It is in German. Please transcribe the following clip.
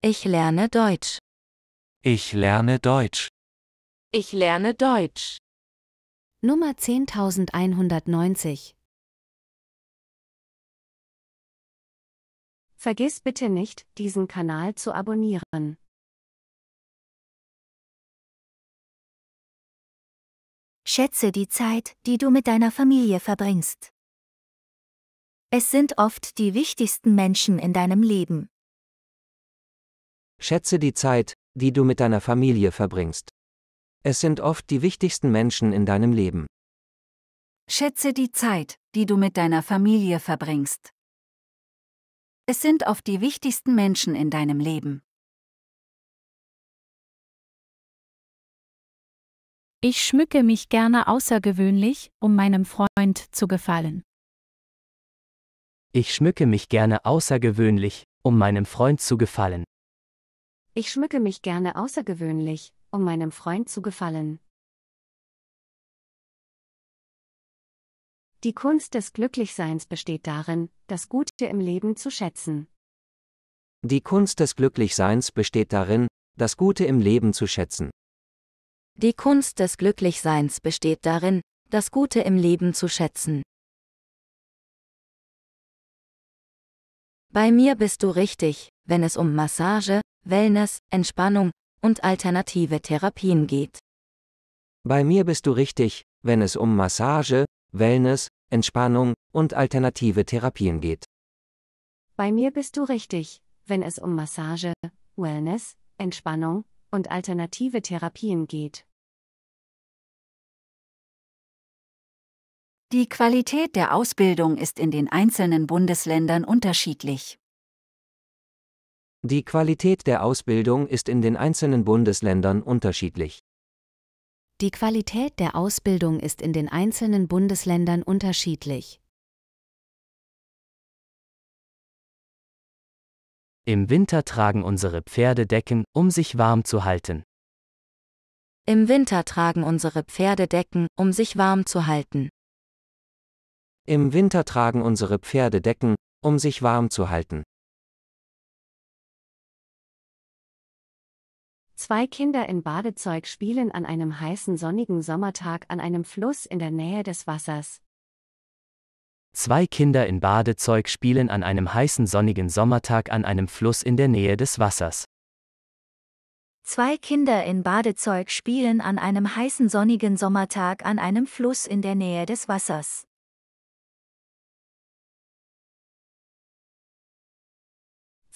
Ich lerne Deutsch. Ich lerne Deutsch. Ich lerne Deutsch. Nummer 10190. Vergiss bitte nicht, diesen Kanal zu abonnieren. Schätze die Zeit, die du mit deiner Familie verbringst. Es sind oft die wichtigsten Menschen in deinem Leben. Schätze die Zeit, die du mit deiner Familie verbringst. Es sind oft die wichtigsten Menschen in deinem Leben. Schätze die Zeit, die du mit deiner Familie verbringst. Es sind oft die wichtigsten Menschen in deinem Leben. Ich schmücke mich gerne außergewöhnlich, um meinem Freund zu gefallen. Ich schmücke mich gerne außergewöhnlich, um meinem Freund zu gefallen. Ich schmücke mich gerne außergewöhnlich, um meinem Freund zu gefallen. Die Kunst des Glücklichseins besteht darin, das Gute im Leben zu schätzen. Die Kunst des Glücklichseins besteht darin, das Gute im Leben zu schätzen. Die Kunst des Glücklichseins besteht darin, das Gute im Leben zu schätzen. Bei mir bist du richtig, wenn es um Massage, Wellness, Entspannung und alternative Therapien geht. Bei mir bist du richtig, wenn es um Massage, Wellness, Entspannung und alternative Therapien geht. Bei mir bist du richtig, wenn es um Massage, Wellness, Entspannung und alternative Therapien geht. Die Qualität der Ausbildung ist in den einzelnen Bundesländern unterschiedlich. Die Qualität der Ausbildung ist in den einzelnen Bundesländern unterschiedlich. Die Qualität der Ausbildung ist in den einzelnen Bundesländern unterschiedlich. Im Winter tragen unsere Pferde Decken, um sich warm zu halten. Im Winter tragen unsere Pferde Decken, um sich warm zu halten. Im Winter tragen unsere Pferde Decken, um sich warm zu halten. Zwei Kinder in Badezeug spielen an einem heißen sonnigen Sommertag an einem Fluss in der Nähe des Wassers. Zwei Kinder in Badezeug spielen an einem heißen sonnigen Sommertag an einem Fluss in der Nähe des Wassers. Zwei Kinder in Badezeug spielen an einem heißen sonnigen Sommertag an einem Fluss in der Nähe des Wassers.